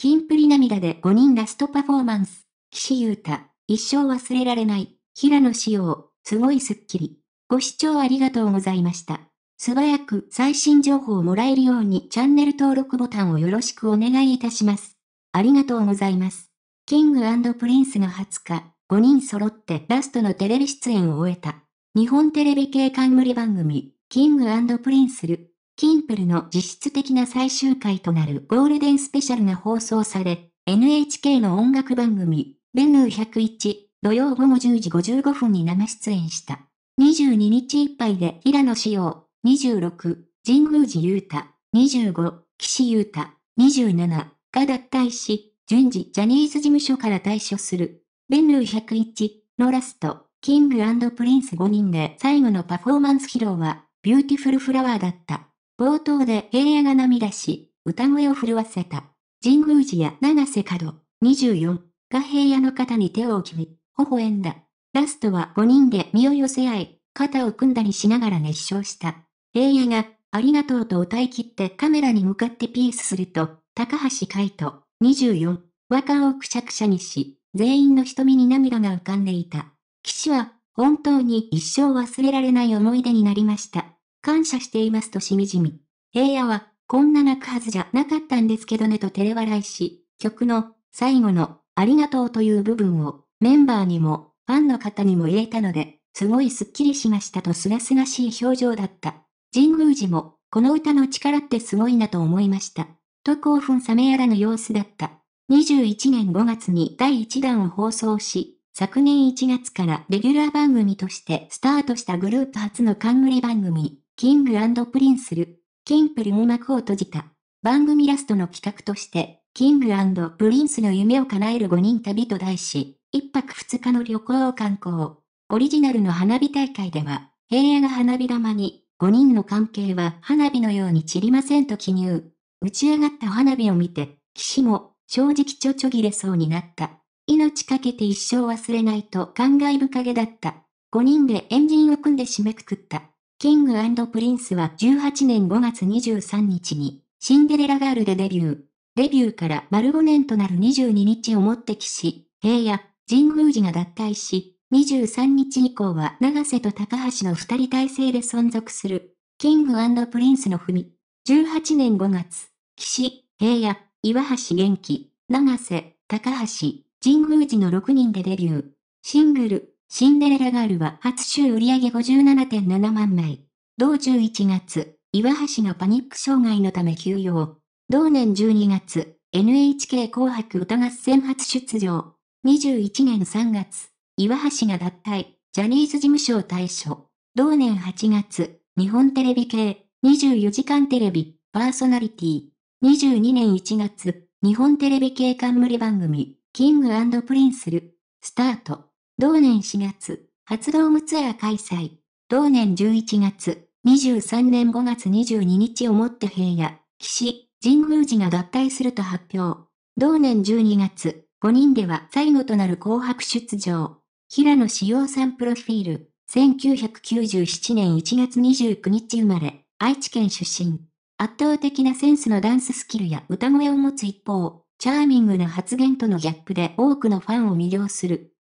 キンプリ涙で5人ラストパフォーマンス。岸優太、一生忘れられない。平野紫耀、すごいスッキリ。ご視聴ありがとうございました。素早く最新情報をもらえるようにチャンネル登録ボタンをよろしくお願いいたします。ありがとうございます。キングプリンスが20日、5人揃ってラストのテレビ出演を終えた。日本テレビ系冠番組、キングプリンスルキンプルの実質的な最終回となるゴールデンスペシャルが放送され、NHK の音楽番組、ベヌー101土曜午後10時55分に生出演した。22日いっぱいで平野紫耀、26、神宮寺裕太、25、岸優太、27が脱退し、順次ジャニーズ事務所から退所する。ベンルー101のラスト、キングプリンス5人で最後のパフォーマンス披露は、ビューティフルフラワーだった。冒頭で平野が涙し、歌声を震わせた。神宮寺や長瀬角、24が平野の肩に手を置き、微笑んだ。ラストは5人で身を寄せ合い、肩を組んだりしながら熱唱した。平野が、ありがとうと歌い切ってカメラに向かってピースすると、高橋海人、24は顔をくしゃくしゃにし、全員の瞳に涙が浮かんでいた。騎士は、本当に一生忘れられない思い出になりました。感謝していますとしみじみ。平野は、こんな泣くはずじゃなかったんですけどねと照れ笑いし、曲の最後のありがとうという部分をメンバーにもファンの方にも入れたので、すごいスッキリしましたとすがすがしい表情だった。神宮寺も、この歌の力ってすごいなと思いました。と興奮冷めやらぬ様子だった。21年5月に第1弾を放送し、昨年1月からレギュラー番組としてスタートしたグループ初の冠番組、キングプリンスル、キンプルも幕を閉じた。番組ラストの企画として、キングプリンスの夢を叶える5人旅と題し、1泊2日の旅行を観光。オリジナルの花火大会では、平野が花火玉に、5人の関係は花火のように散りませんと記入。打ち上がった花火を見て、岸も、正直ちょちょぎれそうになった。命かけて一生忘れないと感慨深げだった。5人でエンジンを組んで締めくくった。キングプリンスは18年5月23日に、シンデレラガールでデビュー。デビューから丸5年となる22日をもって騎士、平野、神宮寺が脱退し、23日以降は長瀬と高橋の二人体制で存続する、キングプリンスのみ。18年5月、騎士、平野、岩橋元気、長瀬、高橋、神宮寺の6人でデビュー。シングル、シンデレラガールは初週売上57.7万枚。同11月、岩橋がパニック障害のため休養。同年12月、NHK 紅白歌合戦初出場。21年3月、岩橋が脱退、ジャニーズ事務所を退所。同年8月、日本テレビ系、24時間テレビ、パーソナリティ。22年1月、日本テレビ系冠番組、キングプリンスル、スタート。同年4月、初ドームツアー開催。同年11月、23年5月22日をもって平野、岸、神宮寺が合体すると発表。同年12月、5人では最後となる紅白出場。平野志陽さんプロフィール。1997年1月29日生まれ、愛知県出身。圧倒的なセンスのダンススキルや歌声を持つ一方、チャーミングな発言とのギャップで多くのファンを魅了する。